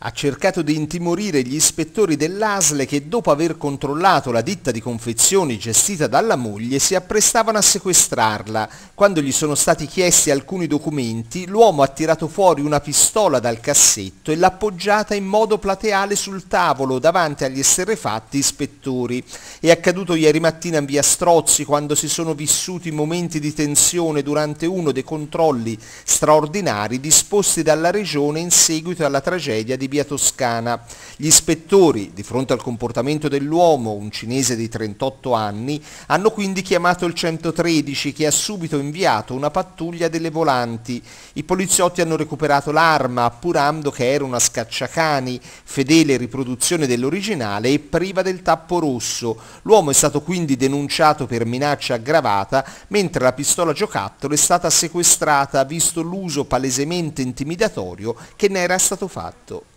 ha cercato di intimorire gli ispettori dell'ASLE che dopo aver controllato la ditta di confezioni gestita dalla moglie si apprestavano a sequestrarla. Quando gli sono stati chiesti alcuni documenti, l'uomo ha tirato fuori una pistola dal cassetto e l'ha appoggiata in modo plateale sul tavolo davanti agli esterrefatti ispettori. È accaduto ieri mattina in via Strozzi quando si sono vissuti momenti di tensione durante uno dei controlli straordinari disposti dalla regione in seguito alla tragedia di di via Toscana. Gli ispettori, di fronte al comportamento dell'uomo, un cinese di 38 anni, hanno quindi chiamato il 113 che ha subito inviato una pattuglia delle volanti. I poliziotti hanno recuperato l'arma appurando che era una scacciacani, fedele riproduzione dell'originale e priva del tappo rosso. L'uomo è stato quindi denunciato per minaccia aggravata, mentre la pistola giocattolo è stata sequestrata visto l'uso palesemente intimidatorio che ne era stato fatto.